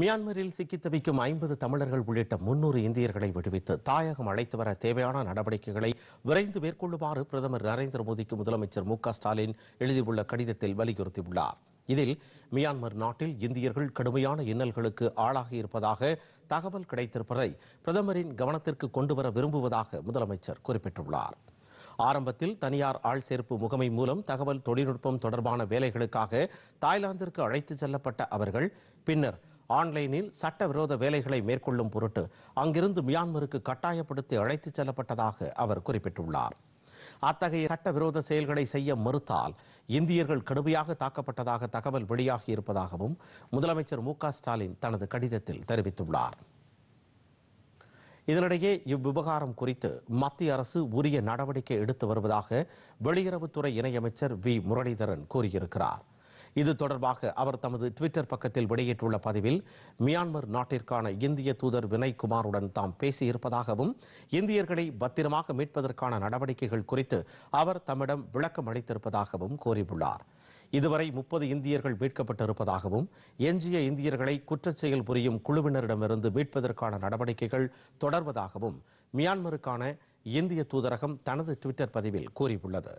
மியான்மரில் சிக்கி தவிக்கும் ஐம்பது தமிழர்கள் உள்ளிட்ட முன்னூறு இந்தியர்களை விடுவித்து தாயகம் அழைத்து வர தேவையான நடவடிக்கைகளை விரைந்து மேற்கொள்ளுமாறு பிரதமர் நரேந்திர மோடிக்கு முதலமைச்சர் மு ஸ்டாலின் எழுதியுள்ள கடிதத்தில் வலியுறுத்தியுள்ளார் இதில் மியான்மர் நாட்டில் இந்தியர்கள் கடுமையான இன்னல்களுக்கு ஆளாகியிருப்பதாக தகவல் கிடைத்திருப்பதை பிரதமரின் கவனத்திற்கு கொண்டுவர விரும்புவதாக முதலமைச்சர் குறிப்பிட்டுள்ளார் ஆரம்பத்தில் தனியார் ஆள் சேர்ப்பு முகமை மூலம் தகவல் தொழில்நுட்பம் தொடர்பான வேலைகளுக்காக தாய்லாந்திற்கு அழைத்து செல்லப்பட்ட அவர்கள் பின்னர் ஆன்லைனில் சட்டவிரோத வேலைகளை மேற்கொள்ளும் பொருட்டு அங்கிருந்து மியான்மருக்கு கட்டாயப்படுத்தி அழைத்துச் செல்லப்பட்டதாக அவர் குறிப்பிட்டுள்ளார் அத்தகைய சட்டவிரோத செயல்களை செய்ய மறுத்தால் இந்தியர்கள் கடுமையாக தாக்கப்பட்டதாக தகவல் வெளியாகி இருப்பதாகவும் முதலமைச்சர் மு ஸ்டாலின் தனது கடிதத்தில் தெரிவித்துள்ளார் இதனிடையே இவ்விவகாரம் குறித்து மத்திய அரசு உரிய நடவடிக்கை எடுத்து வருவதாக வெளியுறவுத்துறை இணையமைச்சர் வி முரளிதரன் கூறியிருக்கிறார் இது தொடர்பாக அவர் தமது ட்விட்டர் பக்கத்தில் வெளியிட்டுள்ள பதிவில் மியான்மர் நாட்டிற்கான இந்திய தூதர் வினய்குமாருடன் தாம் பேசியிருப்பதாகவும் இந்தியர்களை பத்திரமாக மீட்பதற்கான நடவடிக்கைகள் குறித்து அவர் தம்மிடம் விளக்கம் அளித்திருப்பதாகவும் கூறியுள்ளார் இதுவரை முப்பது இந்தியர்கள் மீட்கப்பட்டிருப்பதாகவும் எஞ்சிய இந்தியர்களை குற்றச்செயல் புரியும் குழுவினரிடமிருந்து மீட்பதற்கான நடவடிக்கைகள் தொடர்வதாகவும் மியான்மருக்கான இந்திய தூதரகம் தனது ட்விட்டர் பதிவில் கூறியுள்ளது